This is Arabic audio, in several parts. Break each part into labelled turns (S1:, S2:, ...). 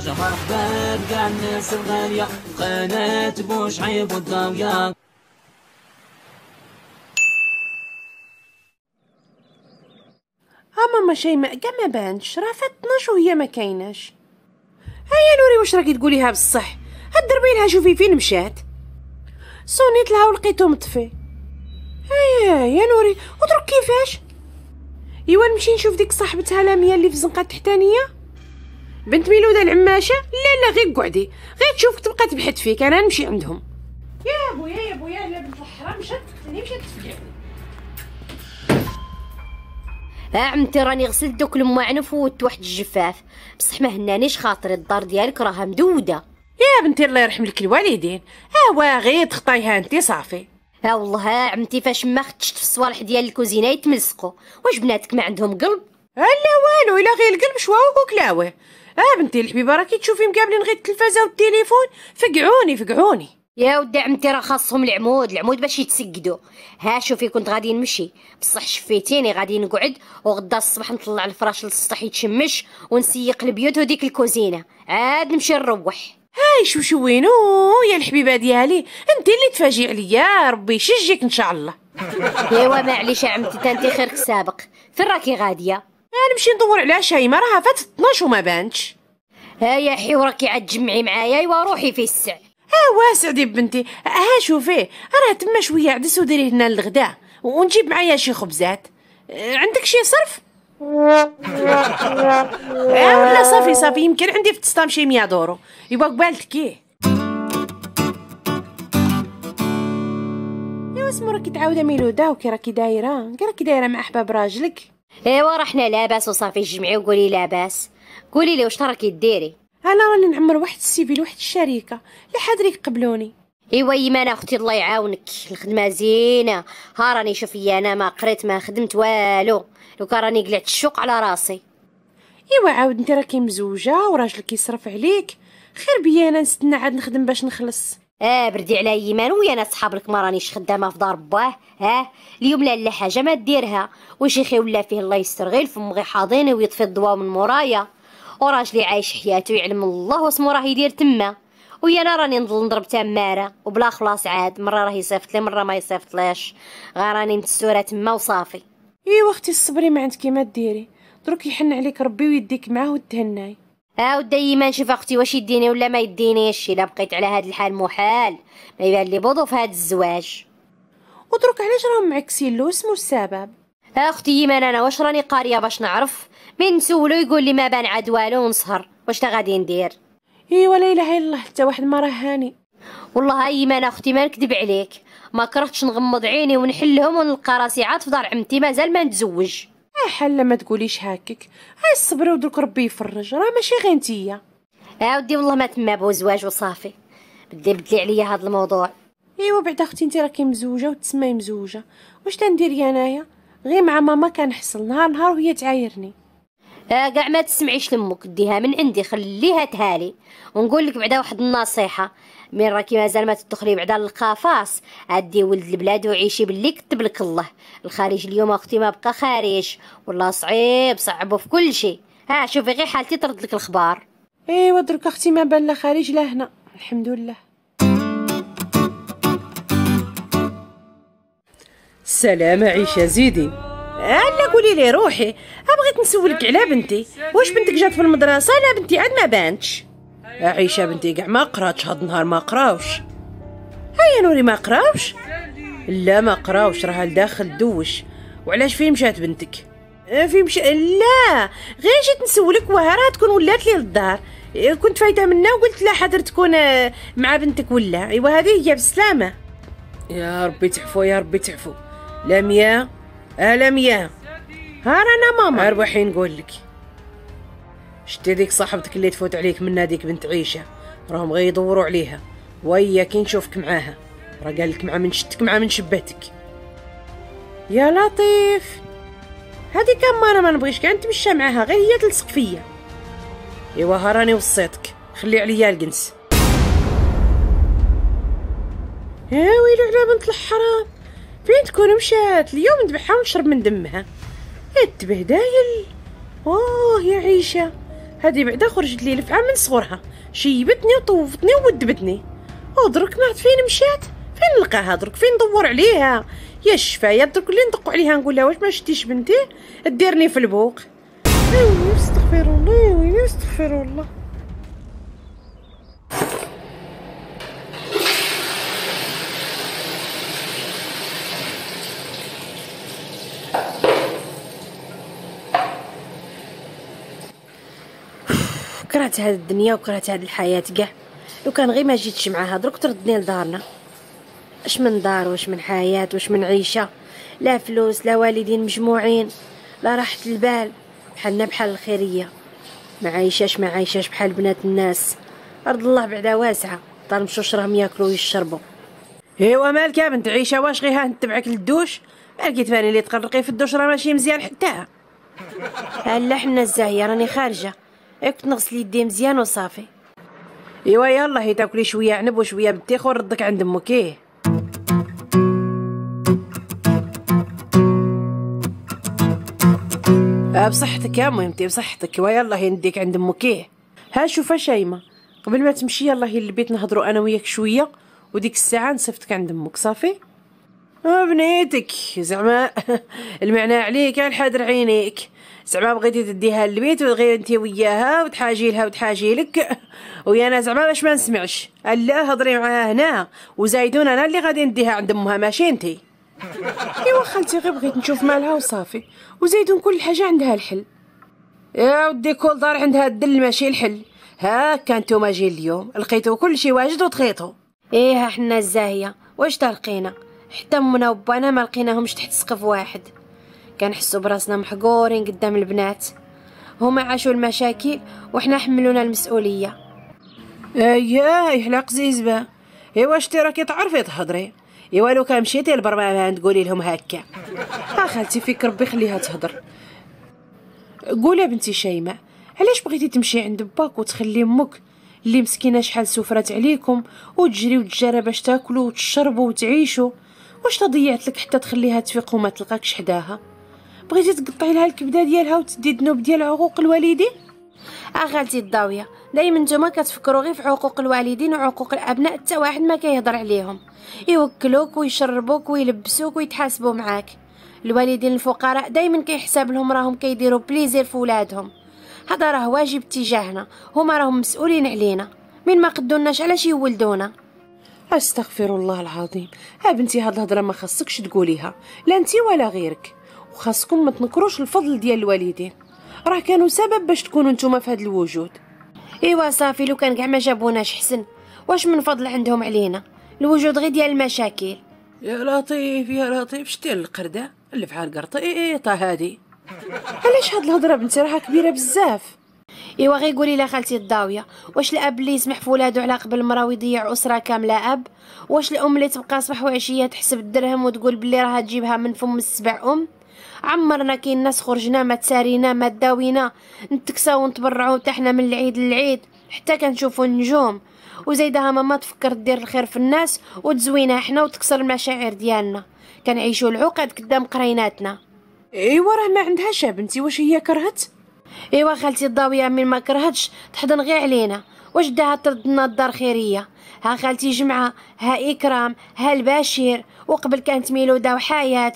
S1: شهر بان قاع الناس الغالية قناة بوشعيب والضاوية ماما شيماء كاع ما بانش راه فات 12 وهي ما كايناش هيا نوري واش راكي تقوليها بصح هضربي لها شوفي فين مشات صونيت لها ولقيتو مطفي هيا يا نوري ودرك كيفاش ايوا نمشي نشوف ديك صاحبتها لاميه اللي في الزنقه التحتانيه بنت ميلودة العماشة لا لا غير قعدي غير تشوفك تبقى تبحث فيك انا نمشي عندهم يا بويا يا بويا لا بنت الحرام مشات مشات تفجعني ها عمتي راني غسلت دوك المعنف وفوت واحد الجفاف بصح ما هنانيش خاطري الدار ديالك راها مدوده يا بنتي الله يرحم لك الوالدين اوا غير تخطيها انت صافي ها والله ها عمتي فاش ما خدشت في الصوالح ديال الكوزينه يتملصقوا واش بناتك ما عندهم قلب لا والو الا غير القلب شواوك وكلاوه اه بنتي الحبيبه راكي تشوفي مقابلين غير التلفازه والتليفون فقعوني فقعوني يا ودي عمتي راه خاصهم العمود العمود باش يتسقدوا ها شوفي كنت غادي نمشي بصح شفيتيني غادي نقعد وغدا الصبح نطلع الفراش للسطح يتشمش ونسيق البيوت وديك الكوزينه عاد نمشي نروح هاي شو شوينو يا الحبيبه ديالي انت اللي تفاجئ عليا ربي يشجيك ان شاء الله ايوا معليش عمتي تانتي خيرك سابق فين راكي غاديه آه، نمشي ندور على شيماء راها فاتت 12 وما بانتش ها يا حورك عاد تجمعي معايا ايوا روحي في السع ها آه، واسع دي بنتي آه، ها شوفي راه تما شويه عدس وديري هنا للغداء ونجيب معايا شي خبزات عندك شي صرف اه ولا صافي صافي يمكن عندي في التسطام شي 100 دورو ايوا قبالتك كيه ايوا اسمو راكي تعاوده ميلودا وكي راكي دايره كي راكي دايره مع احباب راجلك ايوا رحنا لاباس وصافي جمعي وقولي لاباس قولي لي واش راكي ديري انا راني نعمر واحد السيفي لواحد الشركه لا حد يقبلوني ايوا ايمان اختي الله يعاونك الخدمه زينه ها راني شوفي انا ما قريت ما خدمت والو لو كان راني قلعت الشوق على راسي ايوا عاود انت راكي مزوجه وراجلك يصرف عليك خير بيا انا نستنى عاد نخدم باش نخلص اه بردي على ايمان ويا انا صحابك ما رانيش خدامه في دار باه اه اليوم لا لا حاجه ما ديرها واش يخي ولا فيه الله يستر غير فم غي حاضين ويطفي الضوا من مورايا وراجلي عايش حياته يعلم الله واسمو راه يدير تما ويا انا راني نضل نضرب تماره وبلا خلاص عاد مره راه يصيفط لي مره ما يصيفطليش غير راني متسوره تما وصافي ايوا اختي الصبري ما عندك ما ديري دروك يحن عليك ربي ويديك معاه وتهناي عاود ديما نشوف اختي واش يديني ولا ما يدينيش الا بقيت على هاد الحال محال ما يبان لي بوضو في هاد الزواج ودروك علاش راهم معكسين له اسمو السبب اختي يمان انا واش راني قاريه باش نعرف من نسولو يقول لي ما بان عاد والو ونسهر واش تا غادي ندير ايوا لا اله الا الله حتى واحد ما راه هاني والله ايمان اختي ما نكذب عليك ما كرهتش نغمض عيني ونحلهم ونلقى راسي عاد في دار عمتي مازال ما نتزوج اه حلا ما تقوليش هاكك هاي الصبر ودرك ربي يفرج راه ماشي غير نتيا عاودي آه، والله ما تما بو زواج وصافي بدي بدلي عليا هذا الموضوع ايوا بعدا اختي انت راكي مزوجه وتسمي مزوجه واش تندير انايا غير مع ماما كنحصل نهار نهار وهي تعايرني كاع آه، ما تسمعيش لامك ديها من عندي خليها تهالي ونقول لك بعدا واحد النصيحه من راكي مازال ما تدخلي بعدا للقفص عدي ولد البلاد وعيشي باللي كتب لك الله الخارج اليوم اختي ما بقى خارج والله صعيب صعبوا في كل شيء ها شوفي غير حالتي ترد لك الخبار ايوا درك اختي ما بان لا خارج لا هنا الحمد لله سلام عيشه زيدي أنا قولي لي روحي بغيت نسولك على بنتي واش بنتك جات في المدرسه لا بنتي عاد ما بانتش أيوة. عيشة بنتي كاع ما قراتش هاد النهار ما قراوش هيا نوري ما قراوش لا ما قراوش راها لداخل دوش وعلاش فين مشات بنتك أه، فين مش لا غير جيت نسولك وها راه تكون ولات لي للدار أه، كنت فايته منها وقلت لا حاضر تكون أه، مع بنتك ولا ايوا هذه هي بالسلامه يا ربي تعفو يا ربي تعفو لميا يا ها رانا ماما اروحي نقول لك شتي ديك صاحبتك اللي تفوت عليك من ناديك بنت عيشة راهم يدوروا عليها ويا كي نشوفك معاها راه قالك مع من شتك مع من شبهتك يا لطيف هذيك كان انا ما نبغيش كان نتمشى معاها غير هي تلصق فيا ايوا ها راني وصيتك خلي عليا الجنس يا إيه، ويلي على بنت الحرام فين تكون مشات اليوم نذبحها ونشرب من دمها يد بهدايل اوه يا عيشة هذه بعدا خرجت لي لفعة من صغرها شيبتني وطوفتني ودبتني ودرك درك نعرف فين مشات فين نلقاها درك فين ندور عليها يا يا درك اللي ندق عليها نقول لها واش ما شتيش بنتي ديرني في البوق ايوا استغفر الله ايوا استغفر الله كرهت هاد الدنيا وكرهت هاد الحياه كاع لو كان غير ما جيتش معاها درك تردني لدارنا اش من دار واش من حياه واش من عيشه لا فلوس لا والدين مجموعين لا راحه البال بحالنا بحال الخيريه ما عايشاش ما عايشاش بحال بنات الناس ارض الله بعدا واسعه دار مشوش راهم ياكلوا ويشربوا ايوا مالك يا بنت عيشه واش غيها نتبعك للدوش مالك تفاني اللي تقرقي في الدوش راه ماشي مزيان حتى هلا حنا الزاهيه راني خارجه كنت نغسل يدي مزيان وصافي ايوا يلا هي تاكلي شويه عنب وشويه بطيخ وردك عند امك ايه آه، بصحتك يا مهمتي بصحتك ويلا هي نديك عند امك ايه ها شوف شايمه قبل ما تمشي يلا هي للبيت نهضروا انا وياك شويه وديك الساعه نصيفطك عند امك صافي آه، بنيتك زعما المعنى عليك الحدر عينيك زعما بغيتي تديها للبيت وتغير انت وياها وتحاجي لها وتحاجي لك ويا انا زعما باش ما نسمعش الا هضري معاها هنا وزايدون انا اللي غادي نديها عند امها ماشي انت ايوا خالتي غير بغيت نشوف مالها وصافي وزايدون كل حاجه عندها الحل يا ودي كل دار عندها الدل ماشي الحل هاكا نتوما جي اليوم لقيتو كل شيء واجد وتخيطو ايه حنا الزاهيه واش تلقينا حتى منا وبانا ما لقيناهمش تحت سقف واحد كنحسوا براسنا محقورين قدام البنات هما عاشوا المشاكل وحنا حملونا المسؤوليه اياه يحلق زيزبه ايوا شتي راكي تعرفي تهضري ايوا لو كان مشيتي لبرمان تقولي لهم هكا آه، خالتي فيك ربي خليها تهضر قولي بنتي شيماء علاش بغيتي تمشي عند باك وتخلي امك اللي مسكينه شحال سفرات عليكم وتجري وتجري باش تاكلوا وتشربوا وتعيشوا واش ضيعت لك حتى تخليها تفيق وما تلقاكش حداها بغيتي تقطعي لها الكبده ديالها وتدي الذنوب ديال عقوق الوالدين اغالتي الضاويه دائما نتوما كتفكروا غير في عقوق الوالدين وعقوق الابناء حتى واحد ما كيهضر عليهم يوكلوك ويشربوك ويلبسوك ويتحاسبوا معاك الوالدين الفقراء دائما كيحسب لهم راهم كيديروا بليزير في ولادهم هذا راه واجب تجاهنا هما راهم مسؤولين علينا من ما قدوناش علاش يولدونا استغفر الله العظيم ها بنتي هاد الهضره ما خصكش تقوليها لا انت ولا غيرك وخاصكم ما تنكروش الفضل ديال الوالدين راه كانوا سبب باش تكونوا نتوما في هذا الوجود ايوا صافي لو كان كاع ما جابوناش حسن واش من فضل عندهم علينا الوجود غير ديال المشاكل يا لطيف يا لطيف شتي القرده اللي في عال قرطيطه إيه، إيه، هادي علاش هاد الهضره بنتي راها كبيره بزاف ايوا غير قولي لها خالتي الضاويه واش الاب اللي يسمح في ولادو على قبل مرا ويضيع اسره كامله اب واش الام اللي تبقى صباح وعشيه تحسب الدرهم وتقول بلي راها تجيبها من فم السبع ام عمرنا كي الناس خرجنا ما تسارينا ما داوينا نتكساو ونتبرعو حتى حنا من العيد للعيد حتى كنشوفو النجوم وزيدها ماما تفكر دير الخير في الناس وتزوينا حنا وتكسر المشاعر ديالنا كنعيشو العقد قدام قريناتنا ايوا راه ما عندهاش بنتي واش هي كرهت ايوا خالتي الضاويه من ما كرهتش تحضن غير علينا واش داها تردنا الدار خيريه ها خالتي جمعه ها اكرام ها البشير وقبل كانت ميلوده وحياه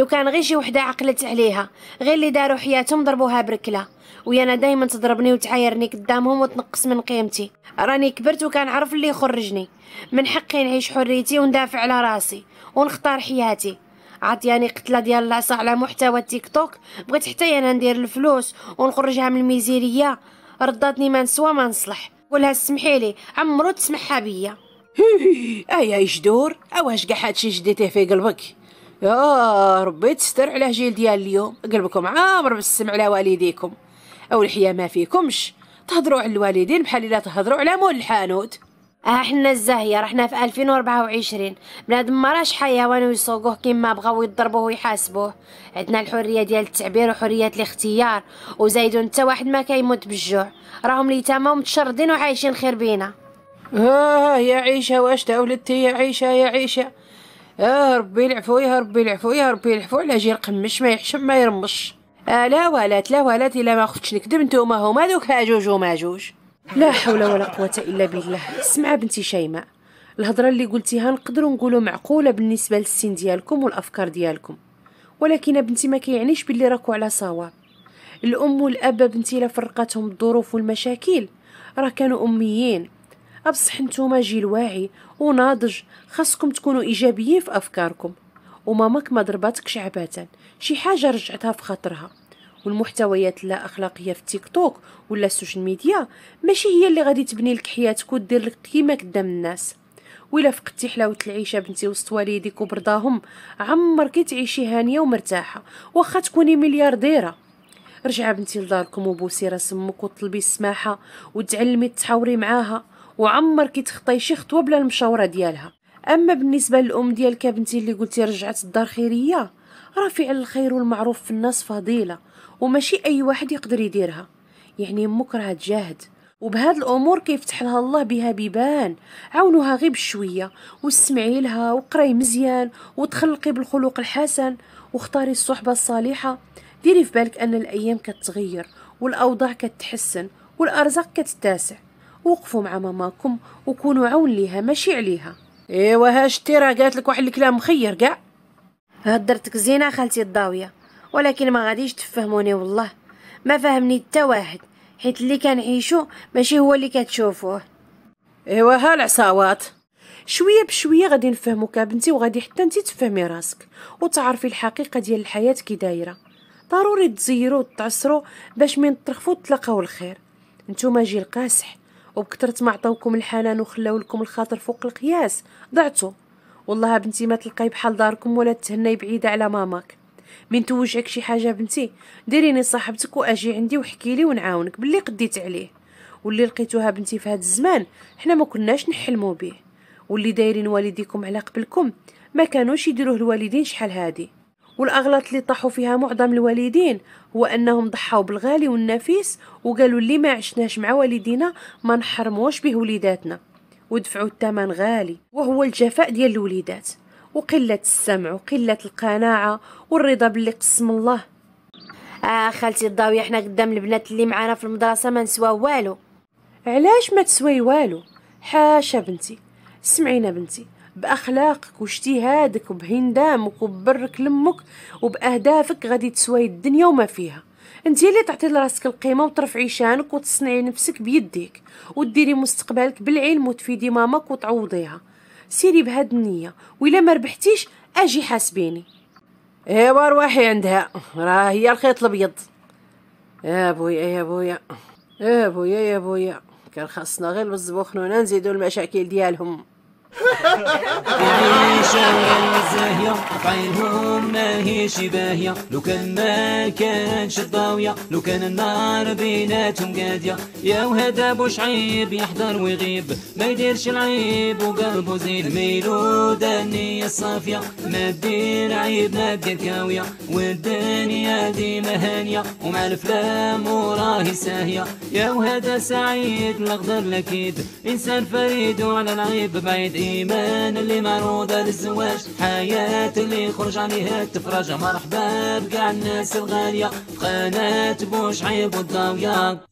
S1: لو كان غير شي وحده عقلت عليها غير اللي داروا حياتهم ضربوها بركله ويانا دايما تضربني وتعايرني قدامهم وتنقص من قيمتي راني كبرت وكنعرف اللي يخرجني من حقي نعيش حريتي وندافع على راسي ونختار حياتي عطياني قتله ديال العصا على محتوى التيك توك بغيت حتى انا ندير الفلوس ونخرجها من الميزيريه رداتني ما نسوى ما نصلح قولها سمحي لي عمرو تسمحها بيا ايا يجدور اواش كاع هادشي جديتيه في قلبك يا آه، ربي تستر على جيل ديال اليوم قلبكم عامر بالسمع على والديكم او الحياه ما فيكمش تهضروا على الوالدين بحال الا تهضروا على مول الحانوت ها آه، حنا الزاهيه رحنا في 2024 بنادم ما راهش حيوان ويسوقوه كيما بغاو يضربوه ويحاسبوه عندنا الحريه ديال التعبير وحريه الاختيار وزايدو حتى واحد ما كيموت بالجوع راهم اليتامى ومتشردين وعايشين خير بينا آه يا عيشه واش تا ولدتي يا عيشه يا عيشه يا ربي العفو يا ربي العفو يا ربي العفو على جير قمش ما يحشم ما يرمش آه لا والات لا والات الا ما خفتش نكذب نتوما هما دوك هاجوج وماجوج لا حول ولا قوه الا بالله اسمع بنتي شيماء الهضره اللي قلتيها نقدروا نقولوا معقوله بالنسبه للسن ديالكم والافكار ديالكم ولكن بنتي ما كيعنيش باللي راكو على صواب الام والاب بنتي لا فرقتهم الظروف والمشاكل راه كانوا اميين أبصح نتوما جيل واعي وناضج خاصكم تكونوا ايجابيين في افكاركم وماماك ما ضرباتكش عباتا شي حاجه رجعتها في خاطرها والمحتويات لا اخلاقيه في تيك توك ولا السوشيال ميديا ماشي هي اللي غادي تبني لك حياتك ودير لك قيمه قدام الناس ولا فقدتي حلاوه العيشه بنتي وسط والديك وبرضاهم عمرك تعيشي هانيه ومرتاحه واخا تكوني مليارديره رجع بنتي لداركم وبوسي راس امك وطلبي السماحه وتعلمي تحاوري معاها وعمر كيتخطى شي خطوه بلا المشاوره ديالها اما بالنسبه للام ديالك بنتي اللي قلتي رجعت الدار خيريه راه فعل الخير والمعروف في الناس فضيله وماشي اي واحد يقدر يديرها يعني امك راه تجاهد وبهاد الامور كيفتح لها الله بها بيبان عاونوها غير بشويه واستمعي لها وقراي مزيان وتخلقي بالخلق الحسن واختاري الصحبه الصالحه ديري في بالك ان الايام كتغير والاوضاع كتحسن والارزاق كتتاسع وقفوا مع ماماكم وكونوا عون ليها ماشي عليها ايوا ها راه قالت لك واحد الكلام مخير كاع هدرتك زينه خالتي الضاويه ولكن ما غاديش تفهموني والله ما فهمني حتى واحد حيت اللي كنعيشو ماشي هو اللي كتشوفوه ايوا ها العصاوات شويه بشويه غادي نفهموك بنتي وغادي حتى انت تفهمي راسك وتعرفي الحقيقه ديال الحياه كي دايره ضروري تزيرو وتعصرو باش من ترخفوا تلقاو الخير نتوما جيل قاسح وبكثرة ما عطاوكم الحنان وخلاو لكم الخاطر فوق القياس ضعتوا والله بنتي ما تلقاي بحال داركم ولا تهناي بعيدة على ماماك من توجعك شي حاجة بنتي ديريني صاحبتك واجي عندي وحكي لي ونعاونك باللي قديت عليه واللي لقيتوها بنتي في هذا الزمان حنا ما كناش نحلموا به واللي دايرين والديكم على قبلكم ما كانوش يديروه الوالدين شحال هادي والأغلاط اللي طاحوا فيها معظم الوالدين هو أنهم ضحوا بالغالي والنفيس وقالوا اللي ما عشناش مع والدينا ما نحرموش به وليداتنا ودفعوا الثمن غالي وهو الجفاء ديال الوليدات وقلة السمع وقلة القناعة والرضا باللي قسم الله آه خالتي الضاوية حنا قدام البنات اللي معانا في المدرسة ما نسوا والو علاش ما تسوي والو حاشا بنتي سمعينا بنتي باخلاقك واجتهادك وبهندامك وببرك لمك وباهدافك غادي تسواي الدنيا وما فيها انت اللي تعطي لراسك القيمه وترفعي شانك وتصنعي نفسك بيديك وديري مستقبلك بالعلم وتفيدي مامك وتعوضيها سيري بهاد النيه وإلا ما ربحتيش اجي حاسبيني ايوا رواحي عندها راه هي الخيط الابيض يا إيه، بويا يا إيه، بويا يا إيه، بويا يا بويا كان خاصنا غير نونا نزيدو المشاكل ديالهم زاهية ما هيش باهية لو كان ما كانش الضاوية لو كان النار بيناتهم قادية يا وهدا بوش عيب يحضر ويغيب ما يديرش العيب وقلبه زيد ميلو دنيا الصافية ما تدير عيب ما تدير كاوية والدنيا ديما هانية ومع الفلام وراهي ساهية يا وهدا سعيد الأخضر لكيد إنسان فريد وعلى العيب بعيد إيمان البيبان اللي معروضة للزواج حياة اللي خرج عليها تفرج مرحبا بقاع الناس الغالية في بوش بوشعيب والضاوية